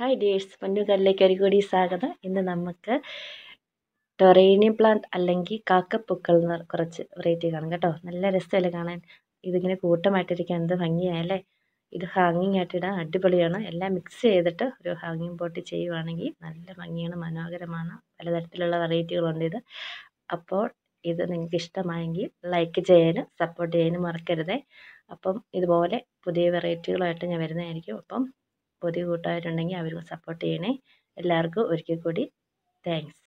hi ഡേഴ്സ് മഞ്ഞുകാലിലേക്ക് ഒരു കൂടി സ്വാഗതം ഇന്ന് നമുക്ക് ടൊറേനിയം പ്ലാന്റ് അല്ലെങ്കിൽ കാക്കപ്പൂക്കൾ എന്ന് കുറച്ച് വെറൈറ്റി കാണും കേട്ടോ നല്ല രസമല്ലേ കാണാൻ ഇതിങ്ങനെ കൂട്ടമായിട്ടിരിക്കാൻ എന്ത് ഭംഗിയായല്ലേ ഇത് ഹാങ്ങിങ് ആയിട്ടിടാൻ അടിപൊളിയാണ് എല്ലാം മിക്സ് ചെയ്തിട്ട് ഒരു ഹാങ്ങിങ് പോട്ട് ചെയ്യുവാണെങ്കിൽ നല്ല ഭംഗിയാണ് മനോഹരമാണ് പലതരത്തിലുള്ള വെറൈറ്റികളുണ്ട് ഇത് അപ്പോൾ ഇത് നിങ്ങൾക്ക് ഇഷ്ടമായെങ്കിൽ ലൈക്ക് ചെയ്യാനും സപ്പോർട്ട് ചെയ്യാനും മറക്കരുതേ അപ്പം ഇതുപോലെ പുതിയ വെറൈറ്റികളായിട്ട് ഞാൻ വരുന്നതായിരിക്കും അപ്പം പുതിയ കൂട്ടുകാരുണ്ടെങ്കിൽ അവർക്ക് സപ്പോർട്ട് ചെയ്യണേ എല്ലാവർക്കും ഒരിക്കൽ കൂടി താങ്ക്സ്